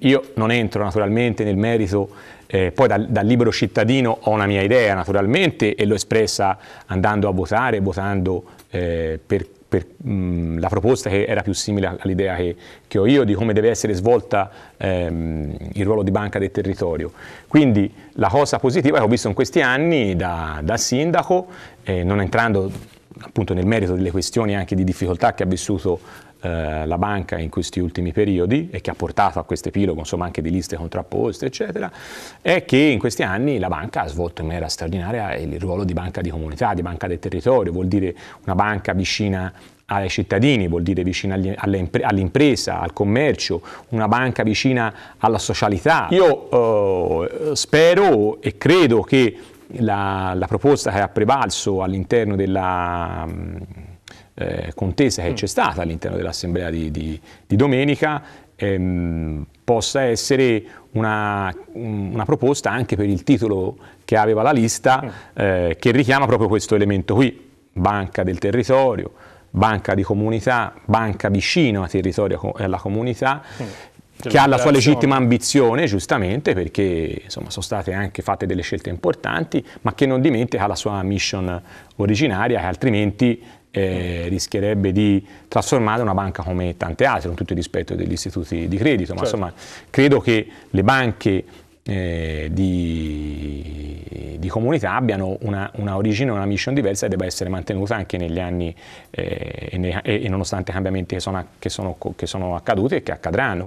Io non entro naturalmente nel merito, eh, poi dal, dal, libero cittadino ho una mia idea naturalmente e l'ho espressa andando a votare, votando eh, per, per mh, mm, la proposta che era più simile all'idea che, che, ho io di come deve essere svolta ehm, il ruolo di banca del territorio. Quindi la cosa positiva che ho visto in questi anni da, da sindaco, eh, non entrando appunto nel merito delle questioni anche di difficoltà che ha vissuto eh, la banca in questi ultimi periodi e che ha portato a questo epilogo insomma anche di liste contrapposte eccetera è che in questi anni la banca ha svolto in maniera straordinaria il ruolo di banca di comunità, di banca del territorio, vuol dire una banca vicina ai cittadini, vuol dire vicina all'impresa, al commercio, una banca vicina alla socialità. Io eh, spero e credo che la, la proposta che ha prevalso all'interno della eh, contesa che mm. c'è stata all'interno dell'assemblea di, di, di domenica ehm, possa essere una, una, proposta anche per il titolo che aveva la lista mm. eh, che richiama proprio questo elemento qui, banca del territorio, banca di comunità, banca vicino al territorio e eh, alla comunità, mm che ha la sua legittima ambizione, giustamente, perché insomma, sono state anche fatte delle scelte importanti, ma che non dimentica la sua mission originaria, che altrimenti eh, rischierebbe di trasformare una banca come tante altre, con tutto il rispetto degli istituti di credito, ma certo. insomma credo che le banche eh, di, di, comunità abbiano una, una, origine, una mission diversa e debba essere mantenuta anche negli anni eh, e, ne, e, nonostante i cambiamenti che sono, che sono, che sono accaduti e che accadranno.